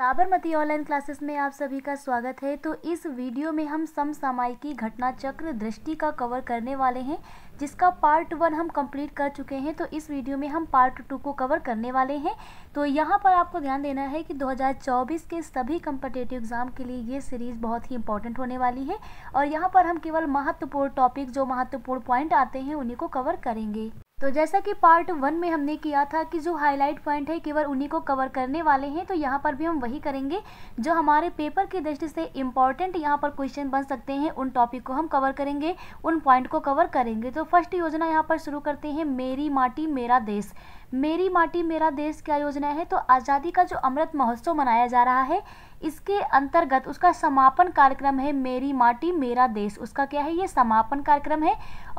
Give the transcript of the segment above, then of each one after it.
Sabarmati online classes में आप सभी का स्वागत है तो इस वीडियो में हम समसामयिकी घटना चक्र दृष्टि का कवर करने वाले हैं जिसका पार्ट वन हम कंप्लीट कर चुके हैं तो इस वीडियो में हम पार्ट टू को कवर करने वाले हैं तो यहाँ पर आपको ध्यान देना है कि 2024 के सभी कम्पटेटिव एग्ज़ाम के लिए ये सीरीज़ बहुत ही इंपॉर्टेंट होने वाली है और यहाँ पर हम केवल महत्वपूर्ण टॉपिक जो महत्वपूर्ण पॉइंट आते हैं उन्हीं को कवर करेंगे तो जैसा कि पार्ट वन में हमने किया था कि जो हाईलाइट पॉइंट है केवल उन्हीं को कवर करने वाले हैं तो यहाँ पर भी हम वही करेंगे जो हमारे पेपर की दृष्टि से इम्पॉर्टेंट यहाँ पर क्वेश्चन बन सकते हैं उन टॉपिक को हम कवर करेंगे उन पॉइंट को कवर करेंगे तो फर्स्ट योजना यहाँ पर शुरू करते हैं मेरी माटी मेरा देश मेरी माटी मेरा देश क्या योजना है तो आज़ादी का जो अमृत महोत्सव मनाया जा रहा है इसके अंतर्गत उसका समापन कार्यक्रम है मेरी माटी मेरा देश उसका क्या है ये समापन कार्यक्रम है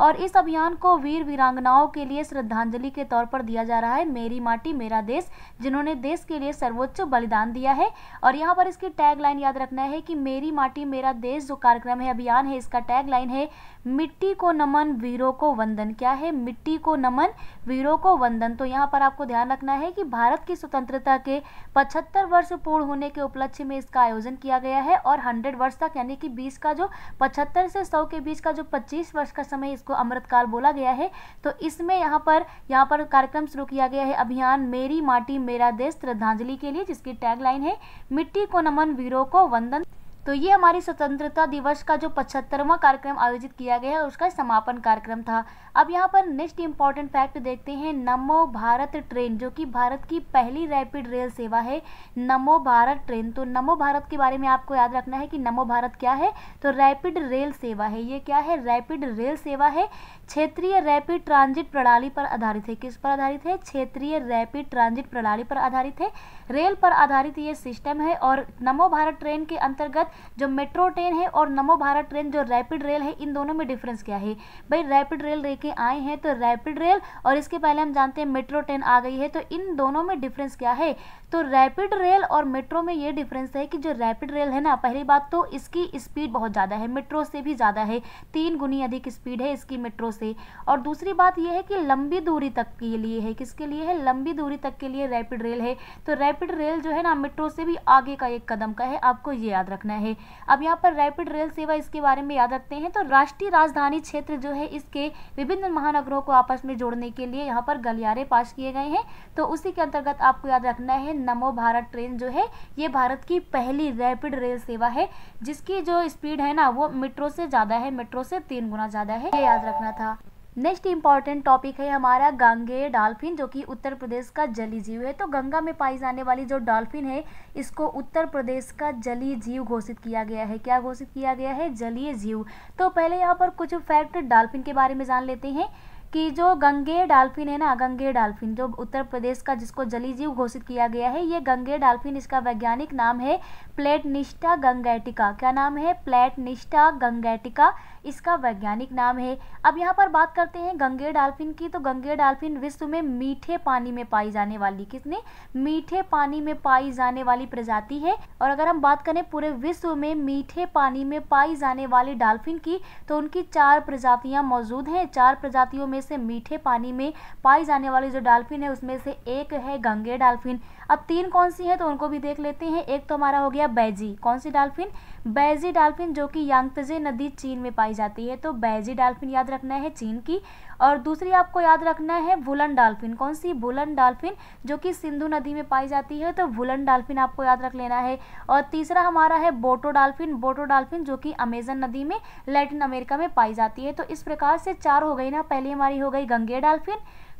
और इस अभियान को वीर वीरांगनाओं के लिए श्रद्धांजलि के तौर पर दिया जा रहा है मेरी माटी मेरा देश जिन्होंने देश के लिए सर्वोच्च बलिदान दिया है और यहाँ पर इसकी टैगलाइन याद रखना है कि मेरी माटी मेरा देश जो कार्यक्रम है अभियान है इसका टैगलाइन है मिट्टी को नमन वीरों को वंदन क्या है मिट्टी को नमन वीरों को वंदन तो यहाँ पर आपको ध्यान रखना है कि भारत की स्वतंत्रता के 75 वर्ष पूर्ण होने के उपलक्ष्य में इसका आयोजन किया गया है और 100 वर्ष तक यानी कि 20 का जो 75 से 100 के बीच का जो 25 वर्ष का समय इसको अमृतकाल बोला गया है तो इसमें यहाँ पर यहाँ पर कार्यक्रम शुरू किया गया है अभियान मेरी माटी मेरा देश श्रद्धांजलि के लिए जिसकी टैगलाइन है मिट्टी को नमन वीरों को वंदन तो ये हमारी स्वतंत्रता दिवस का जो पचहत्तरवा कार्यक्रम आयोजित किया गया है उसका समापन कार्यक्रम था अब यहाँ पर नेक्स्ट इम्पॉर्टेंट फैक्ट देखते हैं नमो भारत ट्रेन जो कि भारत की पहली रैपिड रेल सेवा है नमो भारत ट्रेन तो नमो भारत के बारे में आपको याद रखना है कि नमो भारत क्या है तो रैपिड रेल सेवा है ये क्या है रैपिड रेल सेवा है क्षेत्रीय रैपिड ट्रांजिट प्रणाली पर आधारित है किस पर आधारित है क्षेत्रीय रैपिड ट्रांजिट प्रणाली पर आधारित है रेल पर आधारित ये सिस्टम है और नमो भारत ट्रेन के अंतर्गत जो मेट्रो ट्रेन है और नमो भारत ट्रेन जो रैपिड रेल है इन दोनों में डिफरेंस क्या है भाई रैपिड रेल लेके आए हैं तो रैपिड रेल और इसके पहले हम जानते हैं मेट्रो ट्रेन आ गई है तो इन दोनों में डिफरेंस क्या है तो रैपिड रेल और मेट्रो में ये डिफरेंस है कि जो रैपिड रेल है ना पहली बात तो इसकी स्पीड बहुत ज़्यादा है मेट्रो से भी ज़्यादा है तीन गुनी अधिक स्पीड है इसकी मेट्रो से और दूसरी बात यह है कि लंबी दूरी तक के लिए है किसके लिए है लंबी दूरी तक के लिए रैपिड रेल है तो रैपिड रेल जो है ना मेट्रो से भी आगे का एक कदम का है आपको ये याद रखना है अब यहाँ पर रैपिड रेल सेवा इसके बारे में याद रखते हैं तो राष्ट्रीय राजधानी क्षेत्र जो है इसके विभिन्न महानगरों को आपस में जोड़ने के लिए यहाँ पर गलियारे पास किए गए हैं तो उसी के अंतर्गत आपको याद रखना है नमो भारत ट्रेन जो है ये भारत की पहली रैपिड रेल सेवा है जिसकी जो स्पीड है ना वो मेट्रो से ज़्यादा है मेट्रो से तीन गुना ज़्यादा है ये याद रखना था नेक्स्ट इंपॉर्टेंट टॉपिक है हमारा गंगे डॉल्फिन जो कि उत्तर प्रदेश का जली जीव है तो गंगा में पाई जाने वाली जो डॉल्फिन है इसको उत्तर प्रदेश का जली जीव घोषित किया गया है क्या घोषित किया गया है जलीय जीव तो पहले यहाँ पर कुछ फैक्ट डॉल्फिन के बारे में जान लेते हैं कि जो गंगे डॉल्फिन है ना गंगे डॉल्फिन जो उत्तर प्रदेश का जिसको जली जीव घोषित किया गया है ये गंगे डॉल्फिन इसका वैज्ञानिक नाम है प्लेटनिष्ठा गंगैटिका क्या नाम है प्लेटनिष्ठा गंगैटिका इसका वैज्ञानिक नाम है अब यहाँ पर बात करते हैं गंगे डाल्फिन की तो गंगे डाल्फिन विश्व में मीठे पानी में पाई जाने वाली किसने मीठे पानी में पाई जाने वाली प्रजाति है और अगर हम बात करें पूरे विश्व में मीठे पानी में पाई जाने वाली डाल्फिन की तो उनकी चार प्रजातियाँ मौजूद हैं चार प्रजातियों में से मीठे पानी में पाई जाने वाली जो डाल्फिन है उसमें से एक है गंगे डाल्फिन अब तीन कौन सी हैं तो उनको भी देख लेते हैं एक तो हमारा हो गया बैजी कौन सी डाल्फिन बैजी डाल्फिन जो कि यांगतजे नदी चीन में पाई जाती है तो बैजी डाल्फिन याद रखना है चीन की और दूसरी आपको याद रखना है वुलन डाल्फिन कौन सी भुलन डाल्फिन जो कि सिंधु नदी में पाई जाती है तो वुलन डाल्फिन आपको याद रख लेना है और तीसरा हमारा है बोटो डाल्फिन बोटो डाल्फिन जो कि अमेजन नदी में लैटिन अमेरिका में पाई जाती है तो इस प्रकार से चार हो गई ना पहली हमारी हो गई गंगे डाल्फिन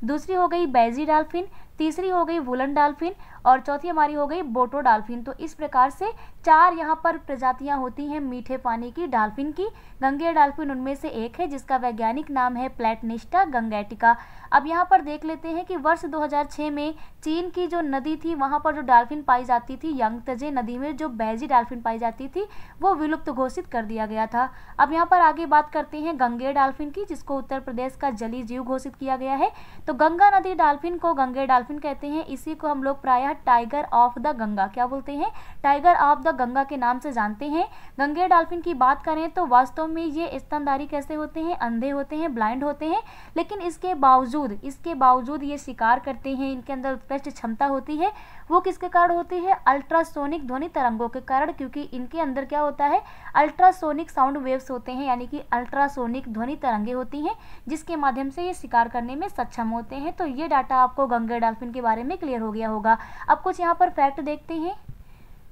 दूसरी हो गई बैजी डाल्फिन तीसरी हो गई वुलन डाल्फिन और चौथी हमारी हो गई बोटो डाल्फिन तो इस प्रकार से चार यहाँ पर प्रजातियाँ होती हैं मीठे पानी की डाल्फिन की गंगे डाल्फिन उनमें से एक है जिसका वैज्ञानिक नाम है प्लेटनिष्टा गंगेटिका अब यहाँ पर देख लेते हैं कि वर्ष 2006 में चीन की जो नदी थी वहाँ पर जो डाल्फिन पाई जाती थी तजे नदी में जो बैजी डाल्फिन पाई जाती थी वो विलुप्त घोषित कर दिया गया था अब यहाँ पर आगे बात करते हैं गंगे डाल्फिन की जिसको उत्तर प्रदेश का जली जीव घोषित किया गया है तो गंगा नदी डाल्फिन को गंगे डाल्फिन डॉल्फिन कहते हैं इसी को हम लोग प्रायः टाइगर ऑफ द गंगा क्या बोलते हैं टाइगर ऑफ द गंगा के नाम से जानते हैं गंगे डॉल्फिन की बात करें तो वास्तव में ये स्तनधारी कैसे होते हैं अंधे होते हैं ब्लाइंड होते हैं लेकिन इसके बावजूद इसके बावजूद ये शिकार करते हैं इनके अंदर उत्कृष्ट क्षमता होती है वो किसके कारण होती है अल्ट्रासोनिक ध्वनि तरंगों के कारण क्योंकि इनके अंदर क्या होता है अल्ट्रासोनिक साउंड वेव्स होते हैं यानी कि अल्ट्रासोनिक ध्वनि तरंगे होती हैं जिसके माध्यम से ये शिकार करने में सक्षम होते हैं तो ये डाटा आपको गंगे डॉल्फिन के बारे में क्लियर हो गया होगा अब कुछ यहाँ पर फैक्ट देखते हैं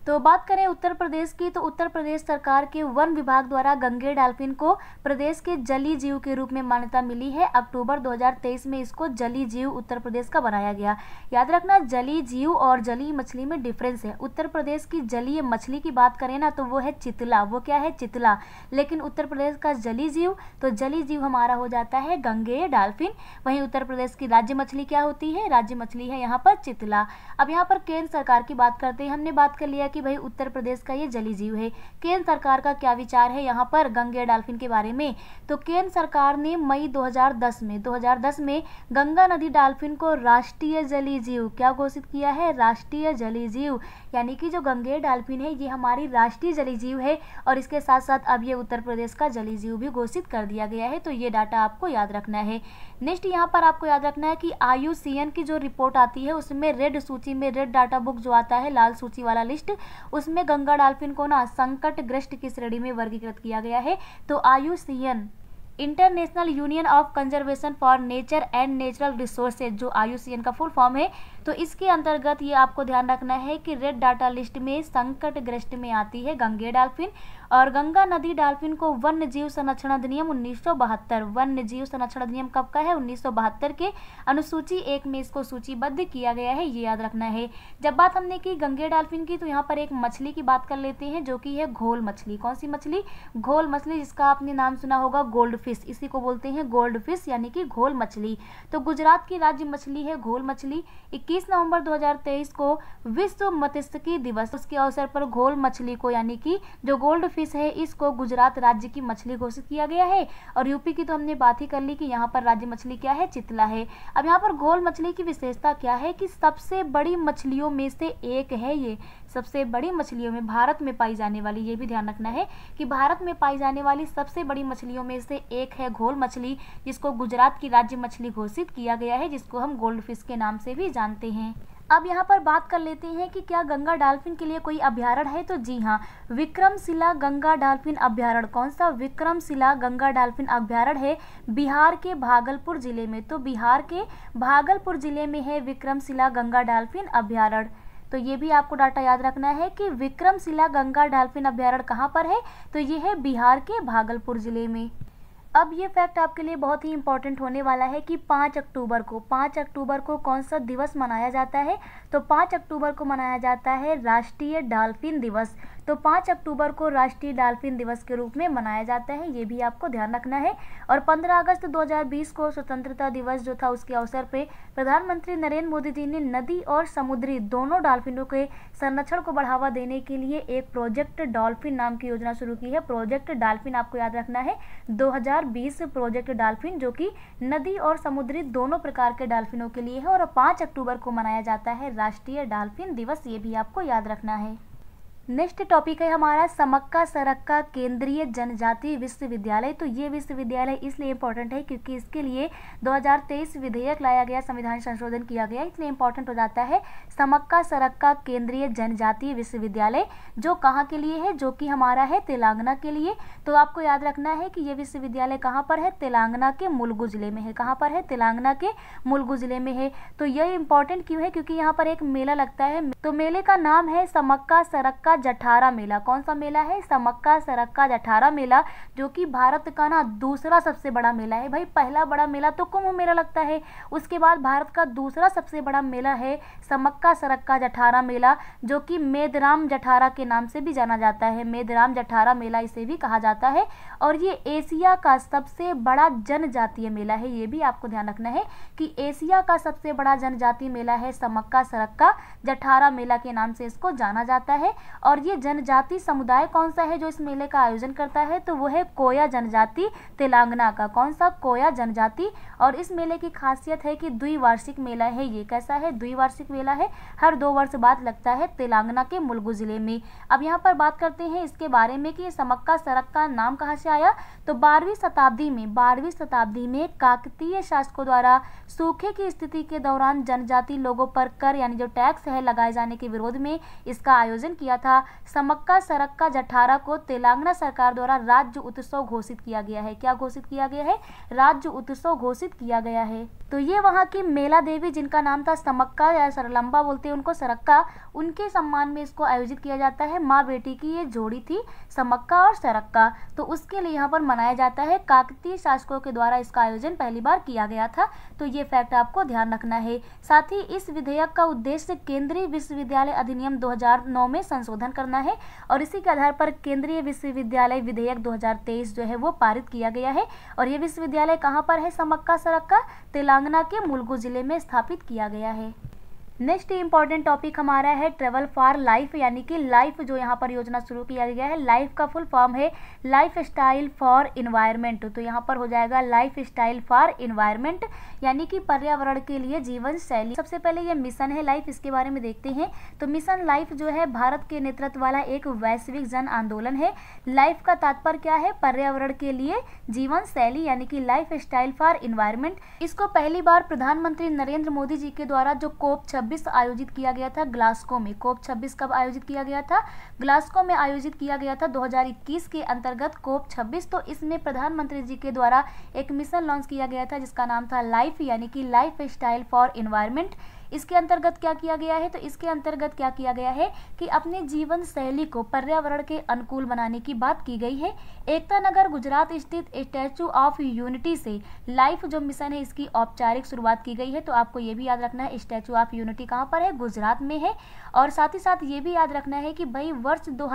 तो बात करें उत्तर प्रदेश की तो उत्तर प्रदेश सरकार के वन विभाग द्वारा गंगे डाल्फिन को प्रदेश के जली जीव के रूप में मान्यता मिली है अक्टूबर 2023 में इसको जली जीव उत्तर प्रदेश का बनाया गया याद रखना जली जीव और जली मछली में डिफरेंस है उत्तर प्रदेश की जलीय मछली की बात करें ना तो वो है चितला वो क्या है चितला लेकिन उत्तर प्रदेश का जली जीव तो जली जीव हमारा हो जाता है गंगे डाल्फिन वहीं उत्तर प्रदेश की राज्य मछली क्या होती है राज्य मछली है यहाँ पर चितला अब यहाँ पर केंद्र सरकार की बात करते हैं हमने बात कर लिया कि कि भाई उत्तर प्रदेश का ये जली जीव है केंद्र सरकार का क्या विचार है यहाँ पर गंगे डाल्फिन के बारे में तो केंद्र सरकार ने मई 2010 में 2010 में गंगा नदी डाल्फिन को राष्ट्रीय जली जीव क्या घोषित किया है राष्ट्रीय जली जीव यानी कि जो गंगे डाल्फिन है ये हमारी राष्ट्रीय जली जीव है और इसके साथ साथ अब ये उत्तर प्रदेश का जली जीव भी घोषित कर दिया गया है तो ये डाटा आपको याद रखना है नेक्स्ट यहाँ पर आपको याद रखना है कि आयु की जो रिपोर्ट आती है उसमें रेड सूची में रेड डाटा बुक जो आता है लाल सूची वाला लिस्ट उसमें गंगा डाल्फिन को ना संकट ग्रस्त की श्रेणी में वर्गीकृत किया गया है तो आयु international union of conservation for nature and natural resources जो आयु का फुल फॉर्म है तो इसके अंतर्गत ये आपको ध्यान रखना है कि रेड डाटा लिस्ट में संकट ग्रस्त में आती है गंगे डाल्फिन और गंगा नदी डाल्फिन को वन्य जीव संरक्षण अधिनियम बहत्तर वन्य जीव संरक्षण अधिनियम कब का है बहत्तर के अनुसूची एक में इसको सूचीबद्ध किया गया है ये याद रखना है जब बात हमने की गंगे डाल्फिन की तो यहाँ पर एक मछली की बात कर लेते हैं जो कि है घोल मछली कौन सी मछली घोल मछली जिसका आपने नाम सुना होगा गोल्ड फिश इसी को बोलते हैं गोल्ड फिश यानी कि घोल मछली तो गुजरात की राज्य मछली है घोल मछली इक्कीस दो नवंबर 2023 को विश्व मत्स्यकी दिवस उसके अवसर पर घोल मछली को यानी कि जो गोल्ड फिश है इसको गुजरात राज्य की मछली घोषित किया गया है और यूपी की तो हमने बात ही कर ली कि यहाँ पर राज्य मछली क्या है चितला है अब यहाँ पर घोल मछली की विशेषता क्या है कि सबसे बड़ी मछलियों में से एक है ये सबसे बड़ी मछलियों में भारत में पाई जाने वाली ये भी ध्यान रखना है कि भारत में पाई जाने वाली सबसे बड़ी मछलियों में से एक है घोल मछली जिसको गुजरात की राज्य मछली घोषित किया गया है जिसको हम गोल्ड फिश के नाम से भी जानते करते हैं अब यहाँ पर बात कर लेते हैं कि क्या गंगा डाल्फिन के लिए कोई अभ्यारण है तो जी हाँ विक्रमशिला गंगा डाल्फिन अभ्यारण कौन सा विक्रमशिला गंगा डाल्फिन अभ्यारण है बिहार के भागलपुर जिले में तो बिहार के भागलपुर जिले में है विक्रमशिला गंगा डाल्फिन अभ्यारण तो ये भी आपको डाटा याद रखना है कि विक्रमशिला गंगा डाल्फिन अभ्यारण कहाँ पर है तो ये है बिहार के भागलपुर जिले में अब ये फैक्ट आपके लिए बहुत ही इंपॉर्टेंट होने वाला है कि पाँच अक्टूबर को पाँच अक्टूबर को कौन सा दिवस मनाया जाता है तो पाँच अक्टूबर को मनाया जाता है राष्ट्रीय डाल्फिन दिवस तो पाँच अक्टूबर को राष्ट्रीय डाल्फिन दिवस के रूप में मनाया जाता है ये भी आपको ध्यान रखना है और पंद्रह अगस्त दो को स्वतंत्रता दिवस जो था उसके अवसर पर प्रधानमंत्री नरेंद्र मोदी जी ने नदी और समुद्री दोनों डाल्फिनों के संरक्षण को बढ़ावा देने के लिए एक प्रोजेक्ट डॉल्फिन नाम की योजना शुरू की है प्रोजेक्ट डाल्फिन आपको याद रखना है 2020 प्रोजेक्ट डाल्फिन जो कि नदी और समुद्री दोनों प्रकार के डाल्फिनों के लिए है और 5 अक्टूबर को मनाया जाता है राष्ट्रीय डाल्फिन दिवस ये भी आपको याद रखना है नेक्स्ट टॉपिक है हमारा समक्का सरक्का केंद्रीय जनजातीय विश्वविद्यालय तो ये विश्वविद्यालय इसलिए इम्पोर्टेंट है क्योंकि इसके लिए 2023 विधेयक लाया गया संविधान संशोधन किया गया इसलिए इम्पोर्टेंट हो जाता है समक्का सरक्का केंद्रीय जनजातीय विश्वविद्यालय जो कहाँ के लिए है जो कि हमारा है तेलंगाना के लिए तो आपको याद रखना है कि ये विश्वविद्यालय कहाँ पर है तेलंगाना के मुलगू जिले में है कहाँ पर है तेलंगाना के मुलगू जिले में है तो यह इंपॉर्टेंट क्यों है क्योंकि यहाँ पर एक मेला लगता है तो मेले का नाम है समक्का सरक्का जठारा मेला कौन सा मेला है समक्का सरक का जठारा मेला जो कि भारत का ना दूसरा सबसे बड़ा मेला है भाई पहला बड़ा मेला तो कुंभ मेला लगता है उसके बाद भारत का दूसरा सबसे बड़ा मेला है समक्का सरक का जठारा मेला जो कि मेदराम जठारा के नाम से भी जाना जाता है मेदराम जठारा मेला इसे भी कहा जाता है और ये एशिया का सबसे बड़ा जनजातीय मेला है ये भी आपको ध्यान रखना है कि एशिया का सबसे बड़ा जनजातीय मेला है समक्का सरक का जठारा मेला के नाम से इसको जाना जाता है और ये जनजाति समुदाय कौन सा है जो इस मेले का आयोजन करता है तो वो है कोया जनजाति तेलंगाना का कौन सा कोया जनजाति और इस मेले की खासियत है कि द्विवार्षिक मेला है ये कैसा है द्विवार्षिक मेला है हर दो वर्ष बाद लगता है तेलंगाना के मुलगू ज़िले में अब यहाँ पर बात करते हैं इसके बारे में कि समक्का सड़क का नाम कहाँ से आया तो बारहवीं शताब्दी में बारहवीं शताब्दी में काकतीय शासकों द्वारा सूखे की स्थिति के दौरान जनजाति लोगों पर कर यानी जो टैक्स है लगाए जाने के विरोध में इसका आयोजन किया था तथा समक्का सरक्का जठारा को तेलंगाना सरकार द्वारा राज्य उत्सव घोषित किया गया है क्या घोषित किया गया है राज्य उत्सव घोषित किया गया है तो ये वहाँ की मेला देवी जिनका नाम था समक्का या सरलम्बा बोलते हैं उनको सरक्का उनके सम्मान में इसको आयोजित किया जाता है माँ बेटी की ये जोड़ी थी समक्का और सरक्का तो उसके लिए यहाँ पर मनाया जाता है काकतीय शासकों के द्वारा इसका आयोजन पहली बार किया गया था तो ये फैक्ट आपको ध्यान रखना है साथ ही इस विधेयक का उद्देश्य केंद्रीय विश्वविद्यालय अधिनियम दो में संशोधन अध्ययन करना है और इसी के आधार पर केंद्रीय विश्वविद्यालय विधेयक 2023 जो है वो पारित किया गया है और ये विश्वविद्यालय कहाँ पर है समक्का सड़क का तेलंगाना के मुलगु जिले में स्थापित किया गया है नेक्स्ट इंपॉर्टेंट टॉपिक हमारा है ट्रेवल फॉर लाइफ यानी कि लाइफ जो यहाँ पर योजना शुरू किया गया है लाइफ का फुल फॉर्म है लाइफ स्टाइल फॉर इन्वायरमेंट तो यहाँ पर हो जाएगा लाइफ स्टाइल फॉर इन्वायरमेंट यानी कि पर्यावरण के लिए जीवन शैली सबसे पहले ये मिशन है लाइफ इसके बारे में देखते हैं तो मिशन लाइफ जो है भारत के नेतृत्व वाला एक वैश्विक जन आंदोलन है लाइफ का तात्पर्य क्या है पर्यावरण के लिए जीवन शैली यानी कि लाइफ स्टाइल फॉर इन्वायरमेंट इसको पहली बार प्रधानमंत्री नरेंद्र मोदी जी के द्वारा जो कोप 26 आयोजित किया गया था ग्लास्को में कोप 26 कब आयोजित किया गया था ग्लास्को में आयोजित किया गया था 2021 के अंतर्गत कोप 26 तो इसमें प्रधानमंत्री जी के द्वारा एक मिशन लॉन्च किया गया था जिसका नाम था लाइफ यानी कि लाइफ स्टाइल फॉर इन्वायरमेंट इसके अंतर्गत क्या किया गया है तो इसके अंतर्गत क्या किया गया है कि अपने जीवन शैली को पर्यावरण के अनुकूल बनाने की बात की गई है एकता नगर गुजरात स्थित स्टैचू ऑफ यूनिटी से लाइफ जो मिशन है इसकी औपचारिक शुरुआत की गई है तो आपको ये भी याद रखना है स्टैचू ऑफ यूनिटी कहाँ पर है गुजरात में है और साथ ही साथ ये भी याद रखना है कि भाई वर्ष दो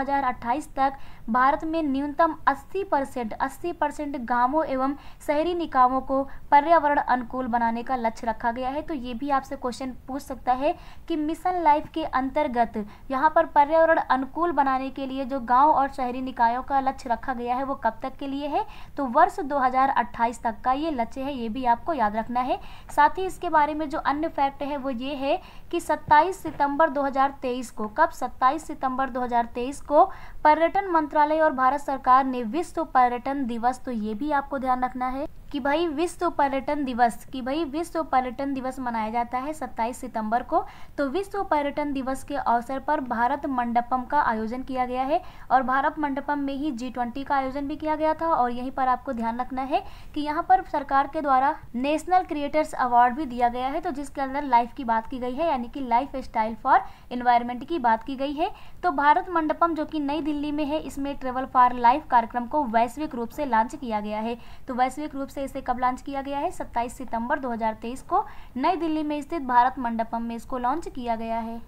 तक भारत में न्यूनतम अस्सी परसेंट अस्सी परसेंट गांवों एवं शहरी निकायों को पर्यावरण अनुकूल बनाने का लक्ष्य रखा गया है तो ये भी आपसे क्वेश्चन पूछ सकता है कि मिशन लाइफ के अंतर्गत यहाँ पर पर्यावरण अनुकूल बनाने के लिए जो गांव और शहरी निकायों का लक्ष्य रखा गया है वो कब तक के लिए है तो वर्ष 2028 तक का ये लक्ष्य है ये भी आपको याद रखना है साथ ही इसके बारे में जो अन्य फैक्ट है वो ये है कि 27 सितंबर 2023 को कब 27 सितंबर 2023 को पर्यटन मंत्रालय और भारत सरकार ने विश्व पर्यटन दिवस तो ये भी आपको ध्यान रखना है कि भाई विश्व पर्यटन दिवस कि भाई विश्व पर्यटन दिवस मनाया जाता है 27 सितंबर को तो विश्व पर्यटन दिवस के अवसर पर भारत मंडपम का आयोजन किया गया है और भारत मंडपम में ही जी ट्वेंटी का आयोजन भी किया गया था और यहीं पर आपको ध्यान रखना है कि यहाँ पर सरकार के द्वारा नेशनल क्रिएटर्स अवार्ड भी दिया गया है तो जिसके अंदर लाइफ की बात की गई है यानी कि लाइफ स्टाइल फॉर इन्वायरमेंट की बात की गई है तो भारत मंडपम जो कि नई दिल्ली में है इसमें ट्रेवल फॉर लाइफ कार्यक्रम को वैश्विक रूप से लॉन्च किया गया है तो वैश्विक रूप से से इसे कब लॉन्च किया गया है 27 सितंबर 2023 को नई दिल्ली में स्थित भारत मंडपम में इसको लॉन्च किया गया है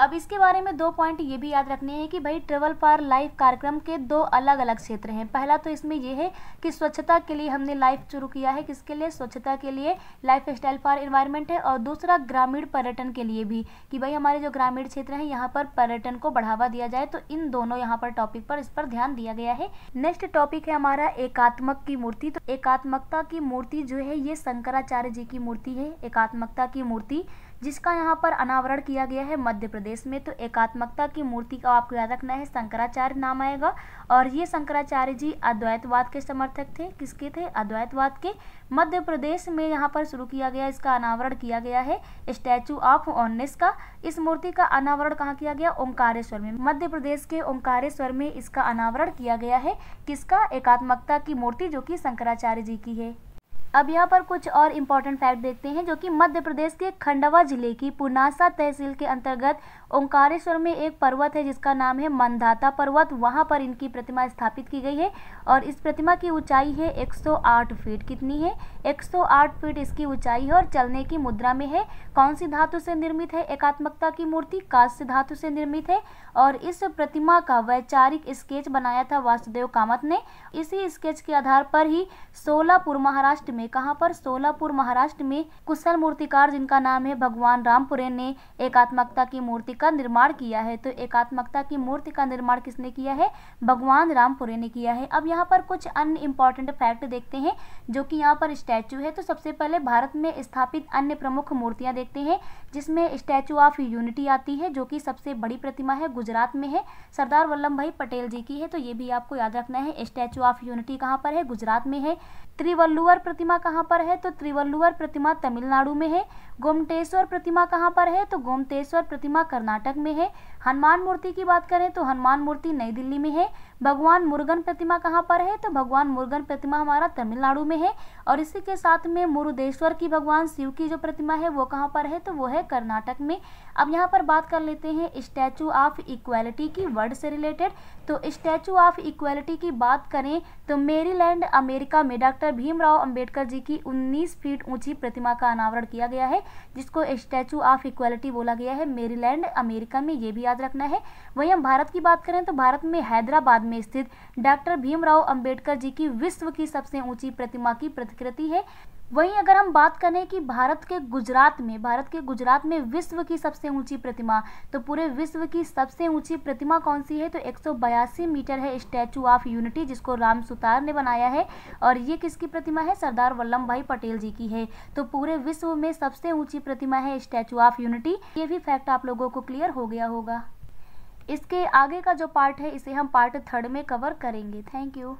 अब इसके बारे में दो पॉइंट ये भी याद रखने हैं कि भाई ट्रेवल फॉर लाइफ कार्यक्रम के दो अलग अलग क्षेत्र हैं पहला तो इसमें यह है कि स्वच्छता के लिए हमने लाइफ शुरू किया है किसके लिए स्वच्छता के लिए लाइफ स्टाइल फॉर इन्वायरमेंट है और दूसरा ग्रामीण पर्यटन के लिए भी कि भाई हमारे जो ग्रामीण क्षेत्र हैं यहाँ पर पर्यटन को बढ़ावा दिया जाए तो इन दोनों यहाँ पर टॉपिक पर इस पर ध्यान दिया गया है नेक्स्ट टॉपिक है हमारा एकात्मक की मूर्ति तो एकात्मकता की मूर्ति जो है ये शंकराचार्य जी की मूर्ति है एकात्मकता की मूर्ति जिसका यहाँ पर अनावरण किया गया है मध्य प्रदेश में तो एकात्मकता की मूर्ति का आपको याद रखना है शंकराचार्य नाम आएगा और ये शंकराचार्य जी अद्वैतवाद के समर्थक थे किसके थे अद्वैतवाद के मध्य प्रदेश में यहाँ पर शुरू किया गया इसका अनावरण किया गया है स्टैचू ऑफ ऑननेस का इस मूर्ति का अनावरण कहाँ किया गया ओंकारेश्वर में मध्य प्रदेश के ओंकारेश्वर में इसका अनावरण किया गया है किसका एकात्मकता की मूर्ति जो कि शंकराचार्य जी की है अब यहाँ पर कुछ और इम्पोर्टेंट फैक्ट देखते हैं जो कि मध्य प्रदेश के खंडवा जिले की पुनासा तहसील के अंतर्गत ओंकारेश्वर में एक पर्वत है जिसका नाम है मंदाता पर्वत वहाँ पर इनकी प्रतिमा स्थापित की गई है और इस प्रतिमा की ऊंचाई है 108 फीट कितनी है 108 फीट इसकी ऊंचाई है और चलने की मुद्रा में है कौन सी धातु से निर्मित है एकात्मकता की मूर्ति कांस्य धातु से निर्मित है और इस प्रतिमा का वैचारिक स्केच बनाया था वासुदेव कामत ने इसी स्केच के आधार पर ही सोलापुर महाराष्ट्र में कहाँ पर सोलापुर महाराष्ट्र में कुशल मूर्तिकार जिनका नाम है भगवान रामपुरे ने एकात्मकता की मूर्ति का निर्माण किया है तो एकात्मकता की मूर्ति का निर्माण किसने किया है भगवान रामपुरे ने किया है अब यहाँ पर कुछ अन्य इंपॉर्टेंट फैक्ट देखते हैं जो कि यहाँ पर स्टैचू है तो सबसे पहले भारत में स्थापित अन्य प्रमुख मूर्तियाँ देखते हैं जिसमें स्टैचू ऑफ यूनिटी आती है जो कि सबसे बड़ी प्रतिमा है गुजरात में है सरदार वल्लभ भाई पटेल जी की है तो ये भी आपको याद रखना है स्टैचू ऑफ यूनिटी कहाँ पर है गुजरात में है त्रिवल्लुवर प्रतिमा कहाँ पर है तो त्रिवल्लुवर प्रतिमा तमिलनाडु में है गोमटेश्वर प्रतिमा कहाँ पर है तो गोमटेश्वर प्रतिमा कर्नाटक में है हनुमान मूर्ति की बात करें तो हनुमान मूर्ति नई दिल्ली में है भगवान मुर्गन प्रतिमा कहाँ पर है तो भगवान मुर्गन प्रतिमा हमारा तमिलनाडु में है और इसी के साथ में मुरुदेश्वर की भगवान शिव की जो प्रतिमा है वो कहाँ पर है तो वो है कर्नाटक में अब यहाँ पर बात कर लेते हैं स्टैचू ऑफ इक्वालिटी की वर्ड से रिलेटेड तो स्टैचू ऑफ इक्वालिटी की बात करें तो मेरीलैंड अमेरिका में डॉक्टर भीमराव अम्बेडकर जी की उन्नीस फीट ऊंची प्रतिमा का अनावरण किया गया है जिसको स्टैचू ऑफ इक्वालिटी बोला गया है मेरीलैंड अमेरिका में ये भी याद रखना है वहीं हम भारत की बात करें तो भारत में हैदराबाद में स्थित डॉक्टर भीमराव अंबेडकर जी की विश्व की सबसे ऊंची प्रतिमा की प्रतिकृति है वहीं अगर हम बात करें कि भारत के गुजरात में भारत के गुजरात में विश्व की सबसे ऊंची प्रतिमा तो पूरे विश्व की सबसे ऊंची प्रतिमा कौन सी है तो 182 मीटर है स्टैचू ऑफ यूनिटी जिसको राम सुतार ने बनाया है और ये किसकी प्रतिमा है सरदार वल्लभ भाई पटेल जी की है तो पूरे विश्व में सबसे ऊंची प्रतिमा है स्टैचू ऑफ यूनिटी ये भी फैक्ट आप लोगों को क्लियर हो गया होगा इसके आगे का जो पार्ट है इसे हम पार्ट थर्ड में कवर करेंगे थैंक यू